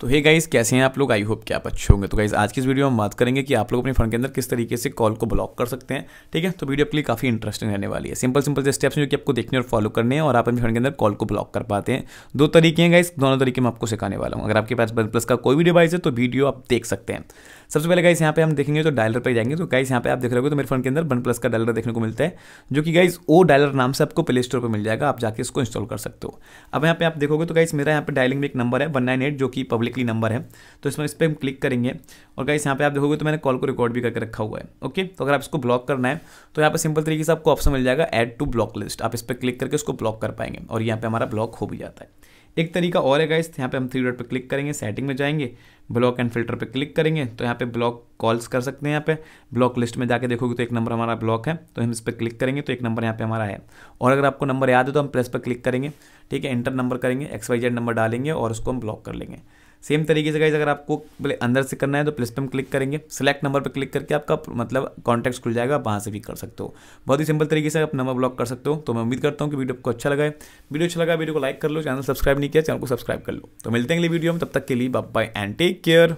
तो hey guys कैसे हैं आप लोग आई होप कि आप अच्छे होंगे तो गाइज़ आज की इस वीडियो में बात करेंगे कि आप लोग अपने फ़ोन के अंदर किस तरीके से कॉल को ब्लॉक कर सकते हैं ठीक है तो वीडियो आपके लिए काफ़ी इंटरेस्टिंग रहने वाली है सिंपल सिंपल से स्टेप्स हैं जो कि आपको देखने और फॉलो करने हैं और आप अपने फ़ोन के अंदर कॉल को ब्लॉक कर पाते हैं दो तरीके हैं गाइज दोनों तरीके मैं आपको सिखाने वाला हूँ अगर आपके पास वन प्लस का कोई भी डिवाइस है तो वीडियो आप देख सकते हैं सबसे पहले गाइस यहाँ पे हम देखेंगे तो डायलर पर जाएंगे तो गाइस यहाँ पे आप देख रहे हो तो मेरे फोन के अंदर वन प्लस का डायलर देखने को मिलता है जो कि गाइस ओ डायलर नाम से आपको प्ले स्टोर पर मिल जाएगा आप जाके इसको इंस्टॉल कर सकते हो अब यहाँ पे आप देखोगे तो गाइस मेरा यहाँ पे डायलिंग में एक नंबर है वन जो कि पब्लिकली नंबर है तो इसमें इस पर हम क्लिक करेंगे और गाइस यहाँ पे आप देखोगे तो मैंने कॉल को रिकॉर्ड भी करके रखा हुआ है ओके तो अगर आप इसको ब्लॉक करना है तो यहाँ पर सिंपल तरीके से आपको ऑप्शन मिल जाएगा एड टू ब्लॉक लिस्ट आप इस पर क्लिक करके उसको ब्लॉक कर पाएंगे और यहाँ पर हमारा ब्लॉक हो भी जाता है एक तरीका और है गाइस यहाँ पे हम थ्री डॉट पे क्लिक करेंगे सेटिंग में जाएंगे ब्लॉक एंड फिल्टर पे क्लिक करेंगे तो यहाँ पे ब्लॉक कॉल्स कर सकते हैं यहाँ पे ब्लॉक लिस्ट में जाके देखोगे तो एक नंबर हमारा ब्लॉक है तो हम इस पर क्लिक करेंगे तो एक नंबर यहाँ पे हमारा है और अगर आपको नंबर याद है तो हम प्लस पर क्लिक करेंगे ठीक है इंटर नंबर करेंगे एक्स वाई जेड नंबर डालेंगे और उसको हम ब्लॉक कर लेंगे सेम तरीके से गाइज अगर आपको अंदर से करना है तो प्लस पे हम क्लिक करेंगे सेलेक्ट नंबर पर क्लिक करके आपका मतलब कॉन्टैक्ट खुल जाएगा आप वहाँ से भी कर सकते हो बहुत ही सिंपल तरीके से आप नंबर ब्लॉक कर सकते हो तो मैं उम्मीद करता हूँ कि वीडियो आपको अच्छा लगा है वीडियो अच्छा लगा वीडियो को लाइक कर लो चैनल सब्सक्राइब नहीं किया चैनल को सब्सक्राइब कर लो तो मिलते हैं अगले वीडियो में तब तक के लिए बाय एंड टेक केयर